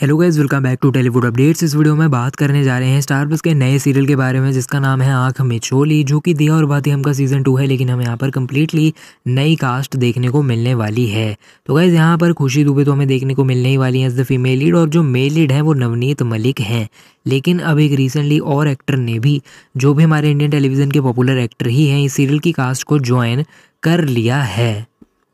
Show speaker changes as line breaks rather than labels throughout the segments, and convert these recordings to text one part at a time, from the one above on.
hello guys welcome back to Tellywood updates इस video में बात करने जा रहे हैं स्टार प्लस के नए सीरियल के बारे में जिसका नाम है आंख में चोली जो कि दिया और बात हम का सीजन टू है लेकिन हमें यहाँ पर कम्प्लीटली नई कास्ट देखने को मिलने वाली है तो गाइज यहाँ पर खुशी दुबे तो हमें देखने को मिलने ही वाली है एज द फीमेल लीड और जो मेल लीड है वो नवनीत मलिक हैं लेकिन अब एक रिसेंटली और एक्टर ने भी जो भी हमारे इंडियन टेलीविज़न के पॉपुलर एक्टर ही हैं इस सीरियल की कास्ट को ज्वाइन कर लिया है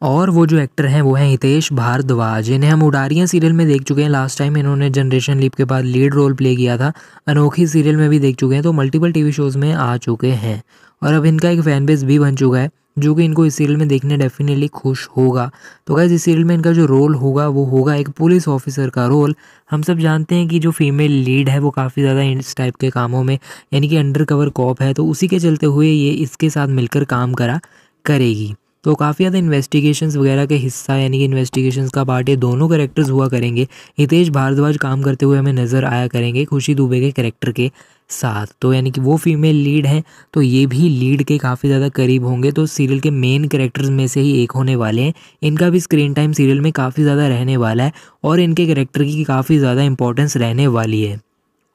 और वो जो एक्टर हैं वो हैं हितेश भारद्वाज इन्हें हम उडारियाँ सीरियल में देख चुके हैं लास्ट टाइम इन्होंने जनरेशन लीप के बाद लीड रोल प्ले किया था अनोखी सीरियल में भी देख चुके हैं तो मल्टीपल टीवी शोज़ में आ चुके हैं और अब इनका एक फैन बेस भी बन चुका है जो कि इनको इस सीरियल में देखने डेफिनेटली खुश होगा तो गैज़ इस सीरियल में इनका जो रोल होगा वो होगा एक पुलिस ऑफिसर का रोल हम सब जानते हैं कि जो फीमेल लीड है वो काफ़ी ज़्यादा इस टाइप के कामों में यानी कि अंडर कवर कॉप है तो उसी के चलते हुए ये इसके साथ मिलकर काम करा करेगी तो काफ़ी ज़्यादा इन्वेस्टिगेशंस वगैरह के हिस्सा यानी कि इन्वेस्टिगेशंस का पार्ट ये दोनों करेक्टर्स हुआ करेंगे हितेश भारद्वाज काम करते हुए हमें नज़र आया करेंगे खुशी दुबे के करेक्टर के साथ तो यानी कि वो फीमेल लीड हैं तो ये भी लीड के काफ़ी ज़्यादा करीब होंगे तो सीरियल के मेन करेक्टर्स में से ही एक होने वाले हैं इनका भी स्क्रीन टाइम सीरियल में काफ़ी ज़्यादा रहने वाला है और इनके करेक्टर की काफ़ी ज़्यादा इंपॉर्टेंस रहने वाली है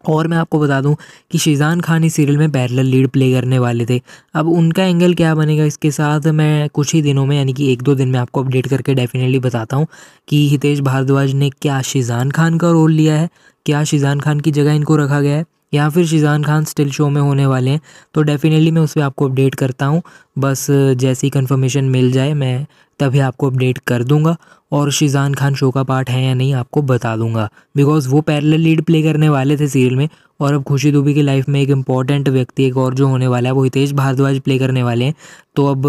और मैं आपको बता दूं कि शीज़ान खान इस सीरियल में पैरल लीड प्ले करने वाले थे अब उनका एंगल क्या बनेगा इसके साथ मैं कुछ ही दिनों में यानी कि एक दो दिन में आपको अपडेट करके डेफिनेटली बताता हूँ कि हितेश भारद्वाज ने क्या शीज़ान खान का रोल लिया है क्या शीज़ान खान की जगह इनको रखा गया है या फिर शीज़ान खान स्टिल शो में होने वाले हैं तो डेफ़िनेटली मैं उस पर आपको अपडेट करता हूँ बस जैसी कंफर्मेशन मिल जाए मैं तभी आपको अपडेट कर दूंगा और शीज़ान खान शो का पार्ट है या नहीं आपको बता दूंगा बिकॉज़ वो पैरल लीड प्ले करने वाले थे सीरियल में और अब खुशी दुबी की लाइफ में एक इंपॉर्टेंट व्यक्ति एक और जो होने वाला है वो हितेश भारद्वाज प्ले करने वाले हैं तो अब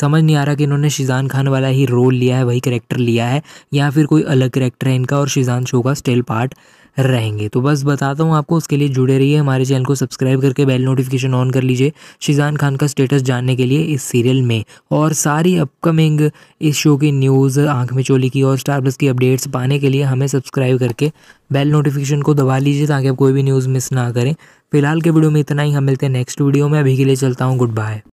समझ नहीं आ रहा कि इन्होंने शीज़ान खान वाला ही रोल लिया है वही करेक्टर लिया है या फिर कोई अलग करेक्टर है इनका और शीज़ान शो का स्टिल पार्ट रहेंगे तो बस बताता हूँ आपको उसके लिए जुड़े रहिए हमारे चैनल को सब्सक्राइब करके बेल नोटिफिकेशन ऑन कर लीजिए शिजान खान का स्टेटस जानने के लिए इस सीरियल में और सारी अपकमिंग इस शो की न्यूज़ आँख में चोली की और स्टार प्लस की अपडेट्स पाने के लिए हमें सब्सक्राइब करके बेल नोटिफिकेशन को दबा लीजिए ताकि आप कोई भी न्यूज़ मिस ना करें फिलहाल के वीडियो में इतना ही हम मिलते हैं नेक्स्ट वीडियो में अभी के लिए चलता हूँ गुड बाय